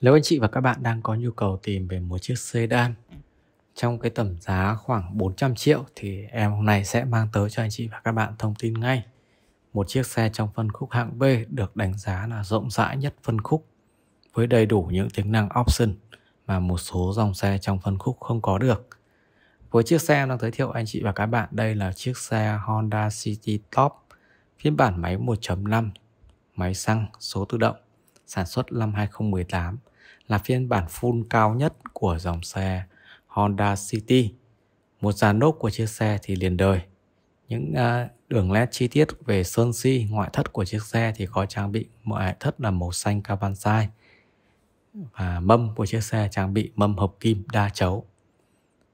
Nếu anh chị và các bạn đang có nhu cầu tìm về một chiếc sedan trong cái tầm giá khoảng 400 triệu thì em hôm nay sẽ mang tới cho anh chị và các bạn thông tin ngay. Một chiếc xe trong phân khúc hạng B được đánh giá là rộng rãi nhất phân khúc với đầy đủ những tính năng option mà một số dòng xe trong phân khúc không có được. Với chiếc xe em đang giới thiệu anh chị và các bạn đây là chiếc xe Honda City Top phiên bản máy 1.5 máy xăng số tự động sản xuất năm 2018 là phiên bản full cao nhất của dòng xe Honda City. Một dàn nốt của chiếc xe thì liền đời. Những uh, đường nét chi tiết về sơn si ngoại thất của chiếc xe thì có trang bị ngoại thất là màu xanh cavansai và mâm của chiếc xe trang bị mâm hợp kim đa chấu.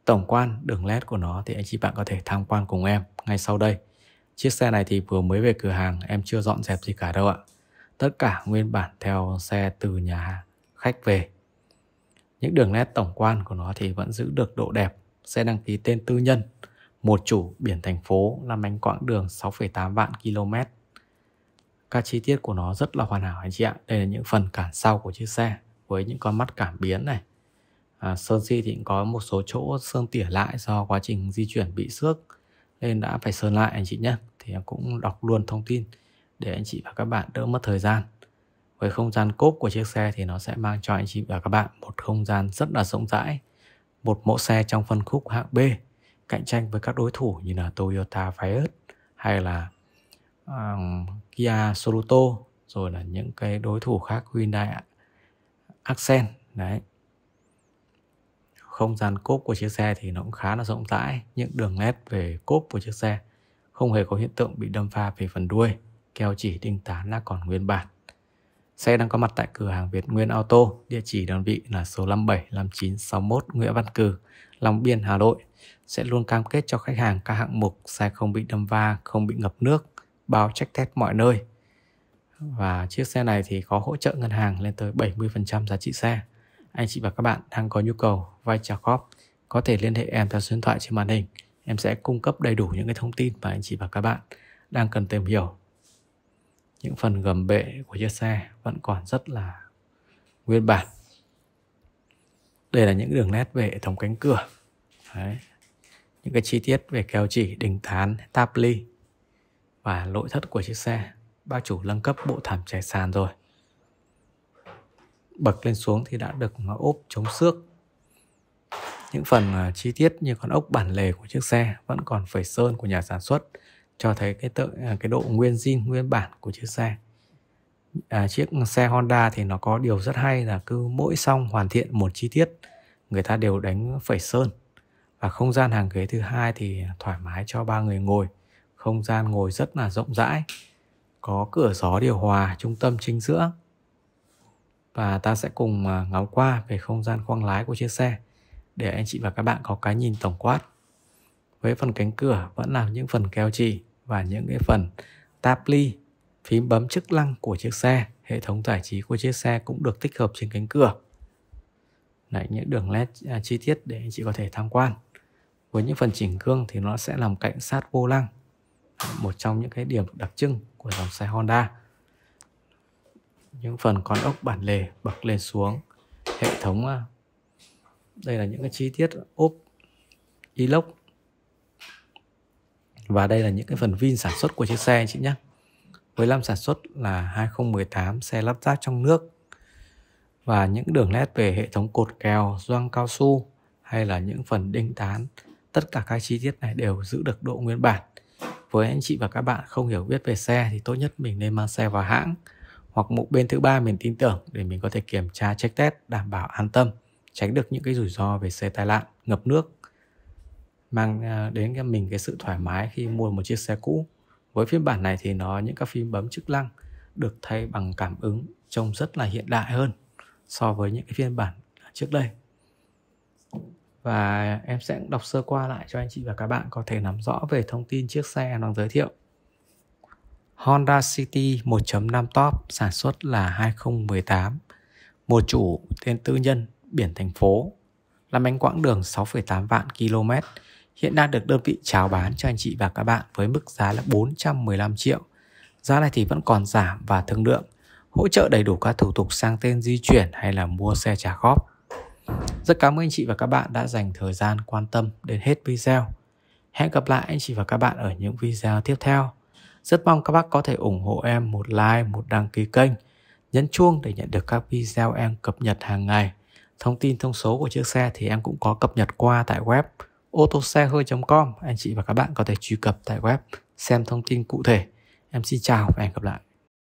Tổng quan đường led của nó thì anh chị bạn có thể tham quan cùng em ngay sau đây. Chiếc xe này thì vừa mới về cửa hàng em chưa dọn dẹp gì cả đâu ạ. Tất cả nguyên bản theo xe từ nhà hàng khách về. Những đường nét tổng quan của nó thì vẫn giữ được độ đẹp, xe đăng ký tên tư nhân, một chủ biển thành phố làm bánh quãng đường 6,8 vạn km. Các chi tiết của nó rất là hoàn hảo anh chị ạ. Đây là những phần cản sau của chiếc xe với những con mắt cảm biến này. À, sơn si thì cũng có một số chỗ sơn tỉa lại do quá trình di chuyển bị xước nên đã phải sơn lại anh chị nhé. Thì em cũng đọc luôn thông tin để anh chị và các bạn đỡ mất thời gian với không gian cốp của chiếc xe thì nó sẽ mang cho anh chị và các bạn một không gian rất là rộng rãi một mẫu xe trong phân khúc hạng B cạnh tranh với các đối thủ như là Toyota Vios hay là um, Kia Soruto rồi là những cái đối thủ khác Hyundai Accent đấy không gian cốp của chiếc xe thì nó cũng khá là rộng rãi những đường nét về cốp của chiếc xe không hề có hiện tượng bị đâm pha về phần đuôi keo chỉ đinh tán là còn nguyên bản Xe đang có mặt tại cửa hàng Việt Nguyên Auto, địa chỉ đơn vị là số 57 59 61 Nguyễn Văn Cử, Long Biên, Hà Nội. Sẽ luôn cam kết cho khách hàng các hạng mục xe không bị đâm va, không bị ngập nước, bao check test mọi nơi. Và chiếc xe này thì có hỗ trợ ngân hàng lên tới 70% giá trị xe. Anh chị và các bạn đang có nhu cầu vay trả góp có thể liên hệ em theo số điện thoại trên màn hình. Em sẽ cung cấp đầy đủ những cái thông tin mà anh chị và các bạn đang cần tìm hiểu những phần gầm bệ của chiếc xe vẫn còn rất là nguyên bản đây là những đường nét về hệ thống cánh cửa Đấy. những cái chi tiết về keo chỉ đỉnh thán táp ly và nội thất của chiếc xe bác chủ nâng cấp bộ thảm trải sàn rồi bậc lên xuống thì đã được ốp chống xước những phần à, chi tiết như con ốc bản lề của chiếc xe vẫn còn phẩy sơn của nhà sản xuất cho thấy cái tự à, cái độ nguyên zin nguyên bản của chiếc xe à, chiếc xe Honda thì nó có điều rất hay là cứ mỗi xong hoàn thiện một chi tiết người ta đều đánh phẩy sơn và không gian hàng ghế thứ hai thì thoải mái cho ba người ngồi không gian ngồi rất là rộng rãi có cửa gió điều hòa trung tâm chính giữa và ta sẽ cùng à, ngắm qua về không gian khoang lái của chiếc xe để anh chị và các bạn có cái nhìn tổng quát với phần cánh cửa vẫn là những phần keo chỉ và những cái phần táp ly, phím bấm chức năng của chiếc xe, hệ thống giải trí của chiếc xe cũng được tích hợp trên cánh cửa. Đấy, những đường led à, chi tiết để anh chị có thể tham quan. Với những phần chỉnh gương thì nó sẽ làm cạnh sát vô lăng, một trong những cái điểm đặc trưng của dòng xe Honda. Những phần con ốc bản lề bậc lên xuống, hệ thống à, đây là những cái chi tiết ốp inox và đây là những cái phần vin sản xuất của chiếc xe chị nhé. Với năm sản xuất là 2018 xe lắp ráp trong nước và những đường nét về hệ thống cột kèo, doang cao su hay là những phần đinh tán tất cả các chi tiết này đều giữ được độ nguyên bản với anh chị và các bạn không hiểu biết về xe thì tốt nhất mình nên mang xe vào hãng hoặc một bên thứ ba mình tin tưởng để mình có thể kiểm tra check test đảm bảo an tâm tránh được những cái rủi ro về xe tai nạn ngập nước mang à, đến cho mình cái sự thoải mái khi mua một chiếc xe cũ với phiên bản này thì nó những các phím bấm chức năng được thay bằng cảm ứng trông rất là hiện đại hơn so với những cái phiên bản trước đây và em sẽ đọc sơ qua lại cho anh chị và các bạn có thể nắm rõ về thông tin chiếc xe em đang giới thiệu Honda City 1.5 top sản xuất là 2018 một chủ tên tư nhân biển thành phố làm anh quãng đường 6,8 vạn km hiện đang được đơn vị chào bán cho anh chị và các bạn với mức giá là 415 triệu. Giá này thì vẫn còn giảm và thương lượng, hỗ trợ đầy đủ các thủ tục sang tên di chuyển hay là mua xe trả góp. Rất cảm ơn anh chị và các bạn đã dành thời gian quan tâm đến hết video. Hẹn gặp lại anh chị và các bạn ở những video tiếp theo. Rất mong các bác có thể ủng hộ em một like, một đăng ký kênh, nhấn chuông để nhận được các video em cập nhật hàng ngày. Thông tin thông số của chiếc xe thì em cũng có cập nhật qua tại web otosehơi.com anh chị và các bạn có thể truy cập tại web xem thông tin cụ thể em xin chào và hẹn gặp lại